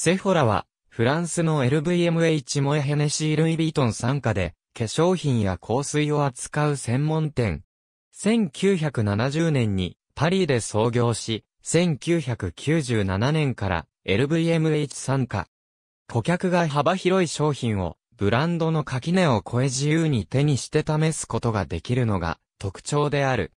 セフォラは、フランスの LVMH モエヘネシー・ルイ・ヴィトン参加で、化粧品や香水を扱う専門店。1970年にパリで創業し、1997年から LVMH 参加。顧客が幅広い商品をブランドの垣根を越え自由に手にして試すことができるのが特徴である。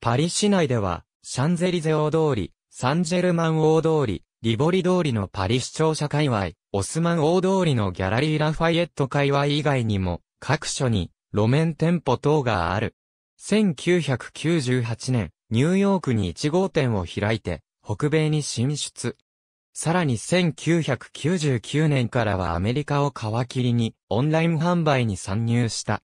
パリ市内では、シャンゼリゼ大通り、サンジェルマン大通り、リボリ通りのパリ市庁舎界隈、オスマン大通りのギャラリーラファイエット界隈以外にも、各所に路面店舗等がある。1998年、ニューヨークに1号店を開いて、北米に進出。さらに1999年からはアメリカを皮切りに、オンライン販売に参入した。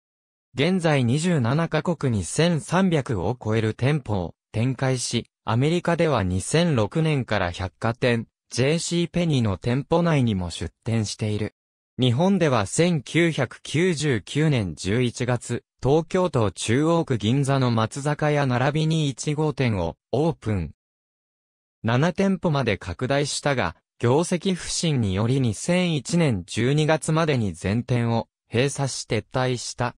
現在27カ国に1300を超える店舗を展開し、アメリカでは2006年から百貨店、JC ペニーの店舗内にも出店している。日本では1999年11月、東京都中央区銀座の松坂屋並びに1号店をオープン。7店舗まで拡大したが、業績不振により2001年12月までに全店を閉鎖し撤退した。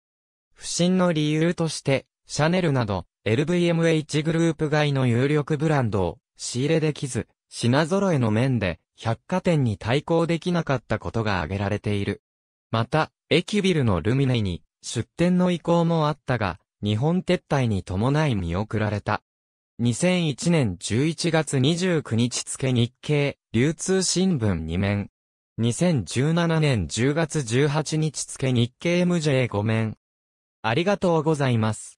不振の理由として、シャネルなど LVMH グループ外の有力ブランドを仕入れできず、品揃えの面で百貨店に対抗できなかったことが挙げられている。また、駅ビルのルミネに出店の意向もあったが、日本撤退に伴い見送られた。2001年11月29日付日経流通新聞2面。2017年10月18日付日経 MJ5 面。ありがとうございます。